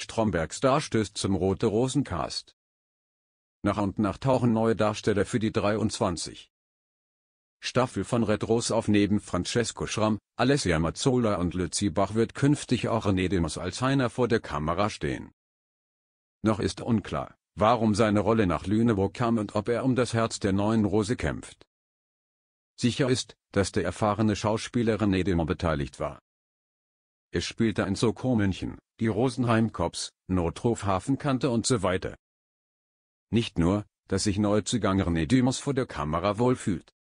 Strombergs Star zum Rote Rosencast. Nach und nach tauchen neue Darsteller für die 23. Staffel von Red Rose auf neben Francesco Schramm, Alessia Mazzola und Lützi Bach wird künftig auch René Demos als Heiner vor der Kamera stehen. Noch ist unklar, warum seine Rolle nach Lüneburg kam und ob er um das Herz der neuen Rose kämpft. Sicher ist, dass der erfahrene Schauspieler René Demos beteiligt war. Er spielte in Soko München, die Rosenheim Cops, Notruf Hafenkante und so weiter. Nicht nur, dass sich Neuzugang René Dumas vor der Kamera wohlfühlt.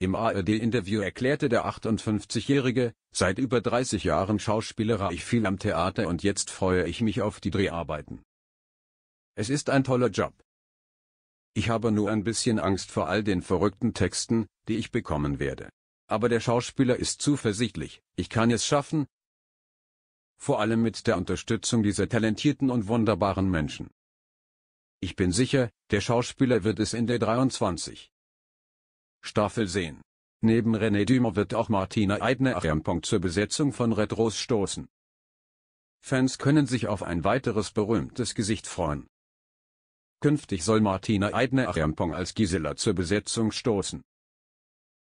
Im ARD-Interview erklärte der 58-Jährige, seit über 30 Jahren schauspielere ich viel am Theater und jetzt freue ich mich auf die Dreharbeiten. Es ist ein toller Job. Ich habe nur ein bisschen Angst vor all den verrückten Texten, die ich bekommen werde. Aber der Schauspieler ist zuversichtlich, ich kann es schaffen, vor allem mit der Unterstützung dieser talentierten und wunderbaren Menschen. Ich bin sicher, der Schauspieler wird es in der 23. Staffel sehen. Neben René Dümer wird auch Martina Eidner Achernpunkt zur Besetzung von Retros stoßen. Fans können sich auf ein weiteres berühmtes Gesicht freuen. Künftig soll Martina Eidner Achernpong als Gisela zur Besetzung stoßen.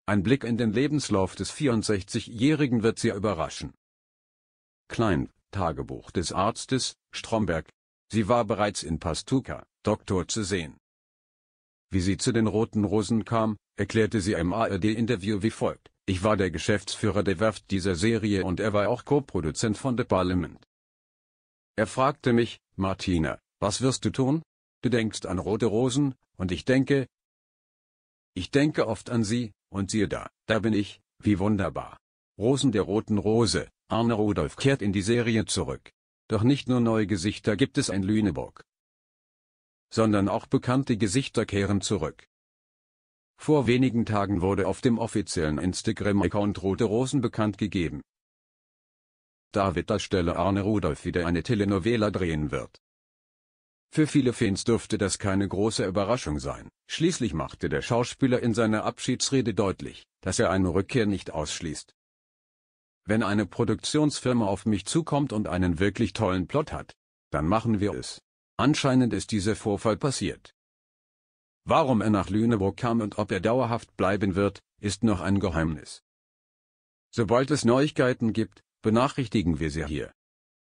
Ein Blick in den Lebenslauf des 64-Jährigen wird sie überraschen. Klein, Tagebuch des Arztes, Stromberg. Sie war bereits in Pastuka, Doktor zu sehen. Wie sie zu den Roten Rosen kam, erklärte sie im ARD-Interview wie folgt. Ich war der Geschäftsführer der Werft dieser Serie und er war auch Co-Produzent von The Parliament. Er fragte mich, Martina, was wirst du tun? Du denkst an rote Rosen, und ich denke, ich denke oft an sie, und siehe da, da bin ich, wie wunderbar. Rosen der roten Rose, Arne Rudolf kehrt in die Serie zurück. Doch nicht nur neue Gesichter gibt es in Lüneburg. Sondern auch bekannte Gesichter kehren zurück. Vor wenigen Tagen wurde auf dem offiziellen Instagram-Account Rote Rosen bekannt gegeben. David Darsteller Arne Rudolf wieder eine Telenovela drehen wird. Für viele Fans dürfte das keine große Überraschung sein, schließlich machte der Schauspieler in seiner Abschiedsrede deutlich, dass er eine Rückkehr nicht ausschließt. Wenn eine Produktionsfirma auf mich zukommt und einen wirklich tollen Plot hat, dann machen wir es. Anscheinend ist dieser Vorfall passiert. Warum er nach Lüneburg kam und ob er dauerhaft bleiben wird, ist noch ein Geheimnis. Sobald es Neuigkeiten gibt, benachrichtigen wir Sie hier.